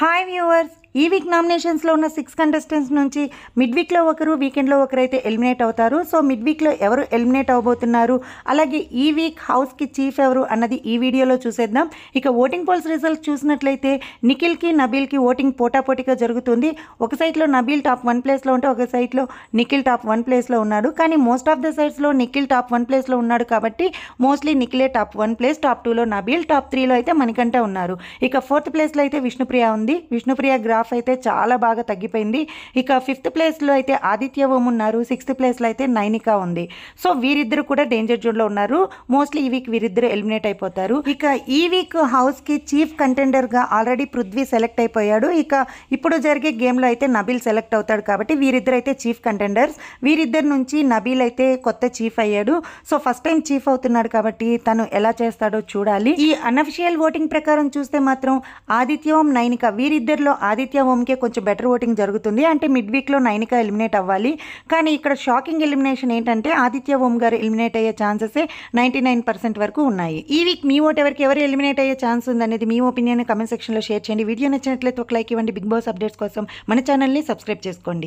hi viewers ఈ week నామినేషన్స్లో ఉన్న సిక్స్ కంటెస్టెంట్స్ నుంచి మిడ్ వీక్లో ఒకరు వీకెండ్లో ఒకరైతే ఎలిమినేట్ అవుతారు సో మిడ్ వీక్లో ఎవరు ఎలిమినేట్ అవబోతున్నారు అలాగే ఈ వీక్ హౌస్కి చీఫ్ ఎవరు అన్నది ఈ వీడియోలో చూసేద్దాం ఇక ఓటింగ్ పోల్స్ రిజల్ట్స్ చూసినట్లయితే నిఖిల్కి నబీల్కి ఓటింగ్ పోటాపోటీగా జరుగుతుంది ఒక సైట్లో నబీల్ టాప్ వన్ ప్లేస్లో ఉంటే ఒక సైట్లో నిఖిల్ టాప్ వన్ ప్లేస్లో ఉన్నాడు కానీ మోస్ట్ ఆఫ్ ద సైట్స్లో నిఖిల్ టాప్ వన్ ప్లేస్లో ఉన్నాడు కాబట్టి మోస్ట్లీ నిఖిలే టాప్ వన్ ప్లేస్ టాప్ టూలో నబీల్ టాప్ త్రీలో అయితే మనకంటే ఉన్నారు ఇక ఫోర్త్ ప్లేస్లో అయితే విష్ణుప్రియ ఉంది ఉంది విష్ణుప్రియ గ్రాఫ్ అయితే చాలా బాగా తగ్గిపోయింది ఇక ఫిఫ్త్ ప్లేస్లో అయితే ఆదిత్య ఓం ఉన్నారు సిక్స్త్ ప్లేస్లో అయితే నైనికా ఉంది సో వీరిద్దరు కూడా డేంజర్ జోన్లో ఉన్నారు మోస్ట్లీ ఈ వీక్ వీరిద్దరు ఎలిమినేట్ అయిపోతారు ఇక ఈ వీక్ హౌస్కి చీఫ్ కంటెండర్గా ఆల్రెడీ పృథ్వీ సెలెక్ట్ అయిపోయాడు ఇక ఇప్పుడు జరిగే గేమ్లో అయితే నబీల్ సెలెక్ట్ అవుతాడు కాబట్టి వీరిద్దరు అయితే చీఫ్ కంటెండర్స్ వీరిద్దరి నుంచి నబీల్ అయితే కొత్త చీఫ్ అయ్యాడు సో ఫస్ట్ టైం చీఫ్ అవుతున్నాడు కాబట్టి తను ఎలా చేస్తాడో చూడాలి ఈ అనఫిషియల్ ఓటింగ్ ప్రకారం చూస్తే మాత్రం ఆదిత్యం నైనిక వీరిద్దరిలో ఆదిత్య ఓంకే కొంచెం బెటర్ ఓటింగ్ జరుగుతుంది అంటే మిడ్ వీక్లో నైనిక ఎలిమినేట్ అవ్వాలి కానీ ఇక్కడ షాకింగ్ ఎలిమినేషన్ ఏంటంటే ఆదిత్య ఓం గారు ఎలిమినేట్ అయ్యే ఛాన్సెస్ నైంటీ నైన్ పర్సెంట్ వరకు ఉన్నాయి ఈ వీక్ మీ ఓట్ ఎవరికి ఎవరు ఎలిమినేట్ అయ్యే ఛాన్స్ ఉందనేది మీ ఒపీనియన్ కమెంట్ సెక్షన్లో షేర్ చేయండి వీడియో నచ్చినట్లయితే ఒక లైక్ ఇవ్వండి బిగ్ బాస్ అప్డేట్స్ కోసం మన ఛానల్ని సబ్స్క్రైబ్ చేసుకోండి